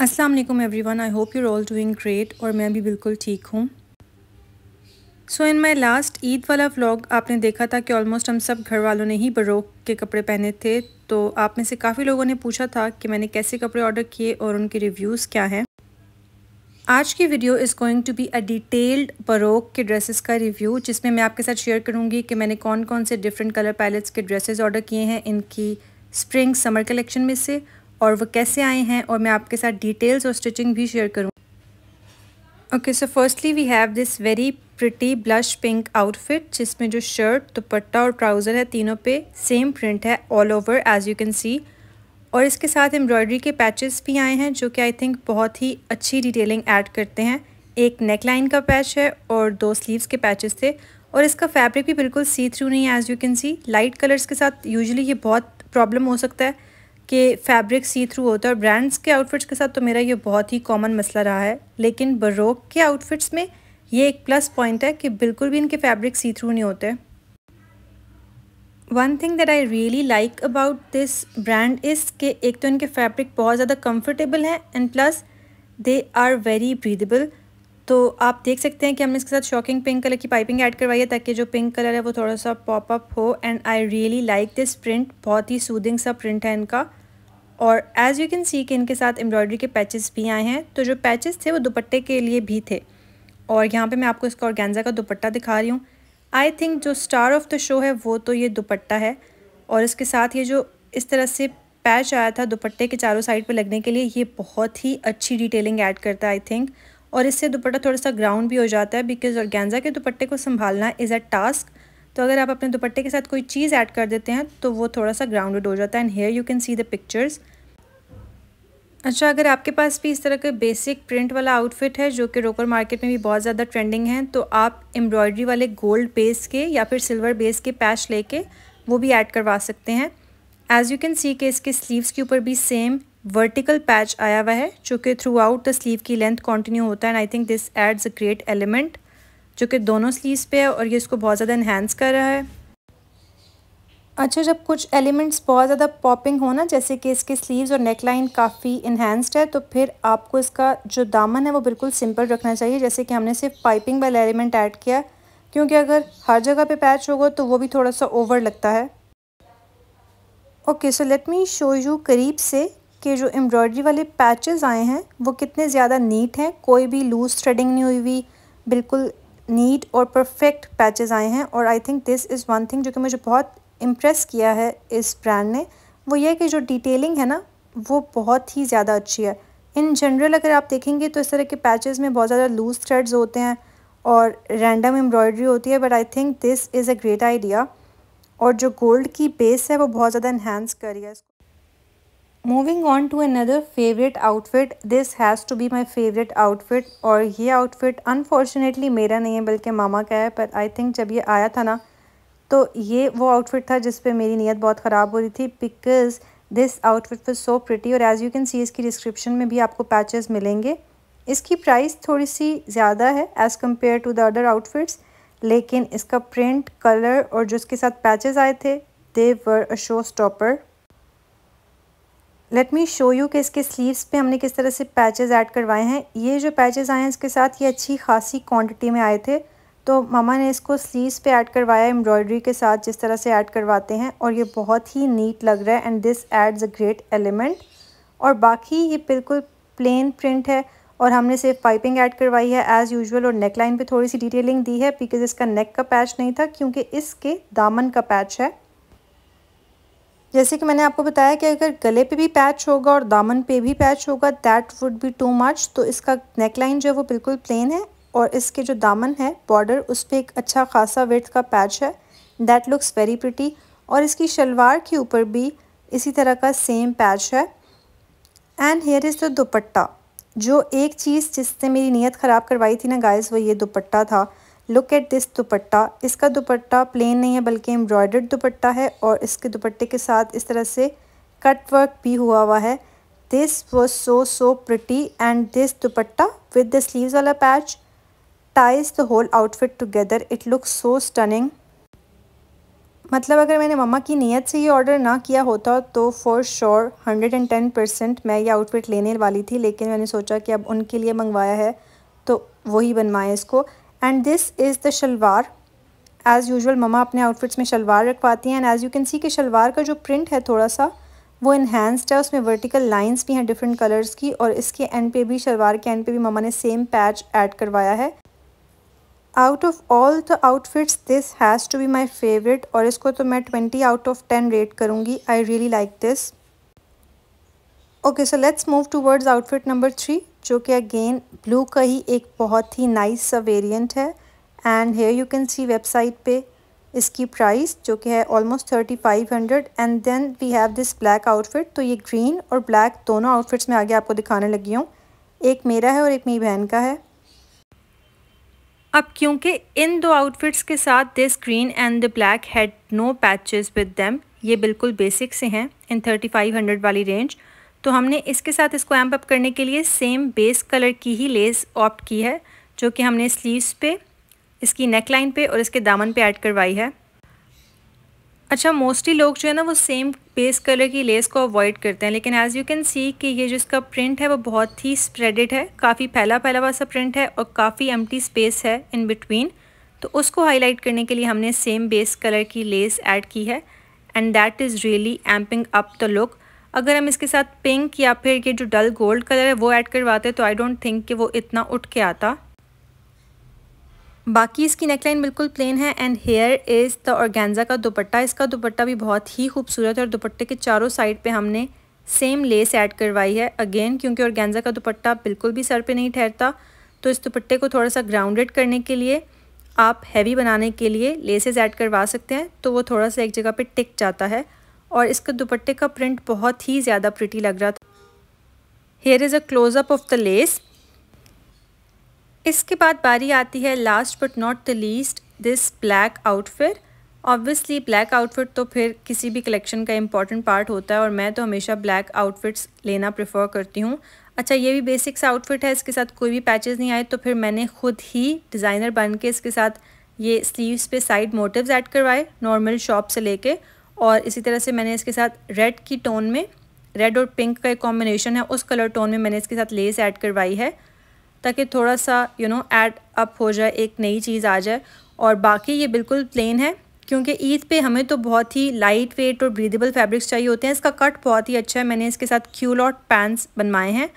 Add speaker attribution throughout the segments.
Speaker 1: Aslam everyone I hope you're all doing great और मैं भी बिल्कुल ठीक हूँ सो इन माई लास्ट ईद वाला व्लॉग आपने देखा था कि ऑलमोस्ट हम सब घर वालों ने ही बरोक के कपड़े पहने थे तो आप में से काफ़ी लोगों ने पूछा था कि मैंने कैसे कपड़े ऑर्डर किए और उनके रिव्यूज़ क्या हैं आज की video is going to be a detailed Baroque के ड्रेसेस का रिव्यू जिसमें मैं आपके साथ शेयर करूंगी कि मैंने कौन कौन से डिफरेंट कलर पैलेट्स के ड्रेसेस ऑर्डर किए हैं इनकी स्प्रिंग समर कलेक्शन में से और वो कैसे आए हैं और मैं आपके साथ डिटेल्स और स्टिचिंग भी शेयर करूँ okay so firstly we have this very pretty blush pink outfit जिसमें जो शर्ट दुपट्टा और ट्राउज़र है तीनों पे सेम प्रिंट है all over as you can see और इसके साथ एम्ब्रॉयडरी के पैचेस भी आए हैं जो कि आई थिंक बहुत ही अच्छी डिटेलिंग ऐड करते हैं एक नेक लाइन का पैच है और दो स्लीव्स के पैचेस थे और इसका फैब्रिक भी बिल्कुल सी थ्रू नहीं है as you can see light colours के साथ यूजुअली ये बहुत प्रॉब्लम हो सकता है कि फैब्रिक सी थ्रू होता है और ब्रांड्स के आउटफिट्स के साथ तो मेरा ये बहुत ही कॉमन मसला रहा है लेकिन बरोक के आउटफिट्स में ये एक प्लस पॉइंट है कि बिल्कुल भी इनके फैब्रिक सी थ्रू नहीं होते one thing that I really like about this brand is के एक तो इनके फैब्रिक बहुत ज़्यादा कम्फर्टेबल है and plus they are very breathable तो आप देख सकते हैं कि हमने इसके साथ शॉकिंग पिंक कलर की पाइपिंग ऐड करवाई है ताकि जो पिंक कलर है वो थोड़ा सा पॉपअप हो and I really like this print बहुत ही सूदिंग सा प्रिंट है इनका और एज़ यू कैन सी कि इनके साथ एम्ब्रॉयडरी के पैचेस भी आए हैं तो जो पैचेस थे वो दुपट्टे के लिए भी थे और यहाँ पे मैं आपको इसका ऑर्गेन्जा का दुपट्टा दिखा रही हूँ आई थिंक जो स्टार ऑफ द शो है वो तो ये दुपट्टा है और इसके साथ ये जो इस तरह से पैच आया था दुपट्टे के चारों साइड पे लगने के लिए ये बहुत ही अच्छी डिटेलिंग ऐड करता है आई थिंक और इससे दुपट्टा थोड़ा सा ग्राउंड भी हो जाता है बिकॉज गेंज़ा के दुपट्टे को संभालना इज़ अ टास्क तो अगर आप अपने दुपट्टे के साथ कोई चीज़ ऐड कर देते हैं तो वो थोड़ा सा ग्राउंडेड हो जाता है and here you can see the pictures अच्छा अगर आपके पास भी इस तरह के बेसिक प्रिंट वाला आउटफिट है जो कि रोकर मार्केट में भी बहुत ज़्यादा ट्रेंडिंग है तो आप एम्ब्रॉयडरी वाले गोल्ड बेस के या फिर सिल्वर बेस के पैच लेके वो भी ऐड करवा सकते हैं एज़ यू कैन सी के इसके स्लीव्स के ऊपर भी सेम वर्टिकल पैच आया हुआ है जो कि थ्रू आउट द स्लीव की लेंथ कॉन्टिन्यू होता है and I think this adds a great element जो कि दोनों स्लीव्स पे है और ये इसको बहुत ज़्यादा इन्हेंस कर रहा है अच्छा जब कुछ एलिमेंट्स बहुत ज़्यादा पॉपिंग हो ना जैसे कि इसके स्लीव्स और नेक लाइन काफ़ी इन्हेंस्ड है तो फिर आपको इसका जो दामन है वो बिल्कुल सिंपल रखना चाहिए जैसे कि हमने सिर्फ पाइपिंग वाला एलिमेंट ऐड किया क्योंकि अगर हर जगह पे पैच होगा तो वो भी थोड़ा सा ओवर लगता है okay so let me show you करीब से कि जो एम्ब्रॉयडरी वाले पैचेज़ आए हैं वो कितने ज़्यादा नीट हैं कोई भी लूज थ्रेडिंग नहीं हुई हुई बिल्कुल नीट और परफेक्ट पैचेज आए हैं और I think this is one thing जो कि मुझे बहुत इम्प्रेस किया है इस ब्रांड ने वो ये कि जो डिटेलिंग है ना वो बहुत ही ज़्यादा अच्छी है इन जनरल अगर आप देखेंगे तो इस तरह के पैचेस में बहुत ज़्यादा लूज थ्रेड्स होते हैं और रैंडम एम्ब्रॉयडरी होती है but I think this is a great idea और जो गोल्ड की बेस है वो बहुत ज़्यादा इन्हेंस करी है moving on to another favourite outfit this has to be my favourite outfit और ये आउटफिट अनफॉर्चुनेटली मेरा नहीं है बल्कि मामा का है पर आई थिंक जब ये आया था ना तो ये वो आउटफिट था जिस पे मेरी नीयत बहुत ख़राब हो रही थी because this outfit was so pretty और एज़ यू कैन सी इसकी डिस्क्रिप्शन में भी आपको पैचेस मिलेंगे इसकी प्राइस थोड़ी सी ज़्यादा है as compare to the other outfits लेकिन इसका प्रिंट कलर और जो इसके साथ पैचेस आए थे they were a show stopper let me show you कि इसके स्लीव्स पे हमने किस तरह से पैचेस ऐड करवाए हैं ये जो पैचेस आए हैं इसके साथ ये अच्छी खासी क्वांटिटी में आए थे तो मामा ने इसको स्लीव्स पे ऐड करवाया एम्ब्रॉयडरी के साथ जिस तरह से ऐड करवाते हैं और ये बहुत ही नीट लग रहा है and this adds a great element और बाकी ये बिल्कुल प्लेन प्रिंट है और हमने सिर्फ पाइपिंग ऐड करवाई है एज़ यूजुअल और नेक लाइन पर थोड़ी सी डिटेलिंग दी है बिकॉज इसका नेक का पैच नहीं था क्योंकि इसके दामन का पैच है जैसे कि मैंने आपको बताया कि अगर गले पे भी पैच होगा और दामन पे भी पैच होगा that would be too much तो इसका नेक लाइन जो है वो बिल्कुल प्लेन है और इसके जो दामन है बॉर्डर उस पर एक अच्छा खासा वर्थ का पैच है दैट लुक्स वेरी प्रिटी और इसकी शलवार के ऊपर भी इसी तरह का सेम पैच है and here is the dupatta जो एक चीज़ जिससे मेरी नीयत ख़राब करवाई थी ना गाइस वो ये दुपट्टा था लुक एट दिस दुपट्टा इसका दुपट्टा प्लेन नहीं है बल्कि एम्ब्रॉयडर्ड दुपट्टा है और इसके दुपट्टे के साथ इस तरह से कट वर्क भी हुआ हुआ है this was so so pretty and this dupatta with the sleeve वाला patch ties the whole outfit together. It looks so stunning. मतलब अगर मैंने मम्मा की नीयत से ये ऑर्डर ना किया होता तो for sure hundred and ten percent मैं ये आउटफिट लेने वाली थी लेकिन मैंने सोचा कि अब उनके लिए मंगवाया है तो वही बनवाएं इसको and this is the shalwar as usual मम्मा अपने आउटफिट्स में शलवार रखवाती हैं and as you can see कि शलवार का जो प्रिंट है थोड़ा सा वो इन्हेंस्ड है उसमें वर्टिकल लाइंस भी हैं डिफरेंट कलर्स की और इसके एंड पे भी शलवार के एंड पे भी मम्मा ने सेम पैच ऐड करवाया है out of all the outfits this has to be my favourite और इसको तो मैं twenty out of ten rate करूँगी I really like this okay so let's move towards outfit number three जो कि again blue का ही एक बहुत ही नाइस सा वेरियंट है and here you can see website पे इसकी प्राइस जो कि है almost thirty five hundred and then we have this black outfit तो ये ग्रीन और ब्लैक दोनों आउटफिट्स में आगे आपको दिखाने लगी हूँ एक मेरा है और एक मेरी बहन का है अब क्योंकि इन दो आउटफिट्स के साथ this green and the black had no patches with them ये बिल्कुल बेसिक से हैं इन थर्टी फाइव हंड्रेड वाली रेंज तो हमने इसके साथ इसको एम्प अप करने के लिए सेम बेस कलर की ही लेस ऑप्ट की है जो कि हमने स्लीव्स पे इसकी नेक लाइन पे और इसके दामन पे ऐड करवाई है अच्छा मोस्टली लोग जो है ना वो सेम बेस कलर की लेस को अवॉइड करते हैं लेकिन एज़ यू कैन सी कि ये जो इसका प्रिंट है वो बहुत ही स्प्रेडेड है काफ़ी फैला फैला हुआ सा प्रिंट है और काफ़ी एम्प्टी स्पेस है इन बिटवीन तो उसको हाईलाइट करने के लिए हमने सेम बेस कलर की लेस ऐड की है and that is really amping up the look अगर हम इसके साथ पिंक या फिर ये जो डल गोल्ड कलर है वो ऐड करवाते तो आई डोंट थिंक कि वो इतना उठ के आता बाकी इसकी नेकलाइन बिल्कुल प्लेन है and here is the organza का दुपट्टा इसका दुपट्टा भी बहुत ही खूबसूरत है और दुपट्टे के चारों साइड पे हमने सेम लेस ऐड करवाई है अगेन क्योंकि ऑर्गेंजा का दुपट्टा बिल्कुल भी सर पे नहीं ठहरता तो इस दुपट्टे को थोड़ा सा ग्राउंडेड करने के लिए आप हैवी बनाने के लिए लेसेज़ ऐड करवा सकते हैं तो वो थोड़ा सा एक जगह पर टिक जाता है और इसका दुपट्टे का प्रिंट बहुत ही ज़्यादा प्रिटी लग रहा था here is a closeup of the lace इसके बाद बारी आती है last but not the least this black outfit obviously black outfit तो फिर किसी भी कलेक्शन का इंपॉर्टेंट पार्ट होता है और मैं तो हमेशा ब्लैक आउटफिट्स लेना प्रेफर करती हूँ अच्छा ये भी बेसिक्स आउटफिट है इसके साथ कोई भी पैचेस नहीं आए तो फिर मैंने खुद ही डिज़ाइनर बन के इसके साथ ये स्लीव्स पे साइड मोटिव्स ऐड करवाए नॉर्मल शॉप से लेके और इसी तरह से मैंने इसके साथ रेड की टोन में रेड और पिंक का एक कॉम्बिनेशन है उस कलर टोन में मैंने इसके साथ लेस ऐड करवाई है ताकि थोड़ा सा यू नो ऐड अप हो जाए एक नई चीज़ आ जाए और बाकी ये बिल्कुल प्लेन है क्योंकि ईद पे हमें तो बहुत ही लाइट वेट और ब्रीदेबल फैब्रिक्स चाहिए होते हैं इसका कट बहुत ही अच्छा है मैंने इसके साथ क्यूलॉट पैंट्स बनवाए हैं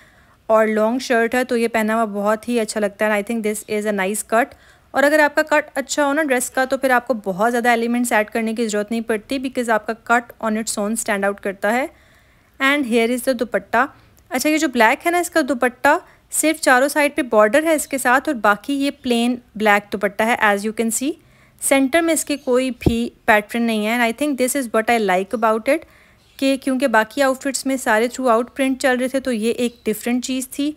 Speaker 1: और लॉन्ग शर्ट है तो ये पहना हुआ बहुत ही अच्छा लगता है I think this is a nice cut और अगर आपका कट अच्छा हो ना ड्रेस का तो फिर आपको बहुत ज़्यादा एलिमेंट्स ऐड करने की ज़रूरत नहीं पड़ती बिकॉज आपका cut on its own stand out करता है and here is the dupatta अच्छा ये जो ब्लैक है ना इसका दुपट्टा सिर्फ चारों साइड पे बॉर्डर है इसके साथ और बाकी ये प्लेन ब्लैक दुपट्टा है as you can see centre में इसके कोई भी पैटर्न नहीं है and I think this is but I like about it कि क्योंकि बाकी आउटफिट्स में सारे थ्रू आउट प्रिंट चल रहे थे तो ये एक डिफरेंट चीज़ थी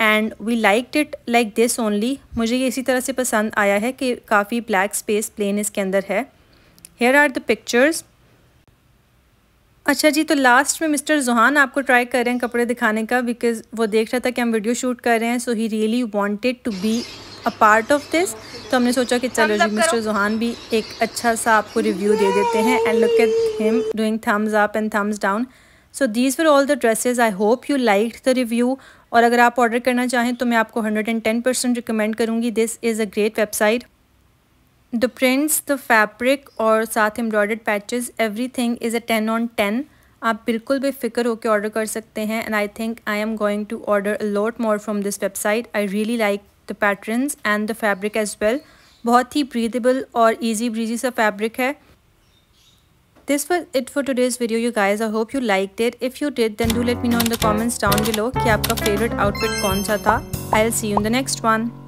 Speaker 1: and we like it like this only मुझे ये इसी तरह से पसंद आया है कि काफ़ी ब्लैक स्पेस प्लेन इसके अंदर है हेयर आर द पिक्चर्स अच्छा जी तो लास्ट में मिस्टर जोहान आपको ट्राई कर रहे हैं कपड़े दिखाने का बिकॉज वो देख रहा था कि हम वीडियो शूट कर रहे हैं so he really wanted to be a part of this तो हमने सोचा कि चलो जी मिस्टर जोहान भी एक अच्छा सा आपको रिव्यू दे देते हैं and look at him doing thumbs up and thumbs down so these were all the dresses I hope you like the review और अगर आप ऑर्डर करना चाहें तो मैं आपको hundred and ten percent recommend करूँगी this is a great website the prints the fabric और साथ embroid embroidered everything is a ten on ten आप बिल्कुल भी फिक्र होकर ऑर्डर कर सकते हैं and I think I am going to order a a lot more from this website I really like the patterns and the fabric as well बहुत ही ब्रीदेबल और ईजी ब्रीजी सा फैब्रिक है this was it for today's video you guys I hope you like it if you did then do let me know in the comments down below कि आपका favourite outfit कौन सा था I'll see you in the next one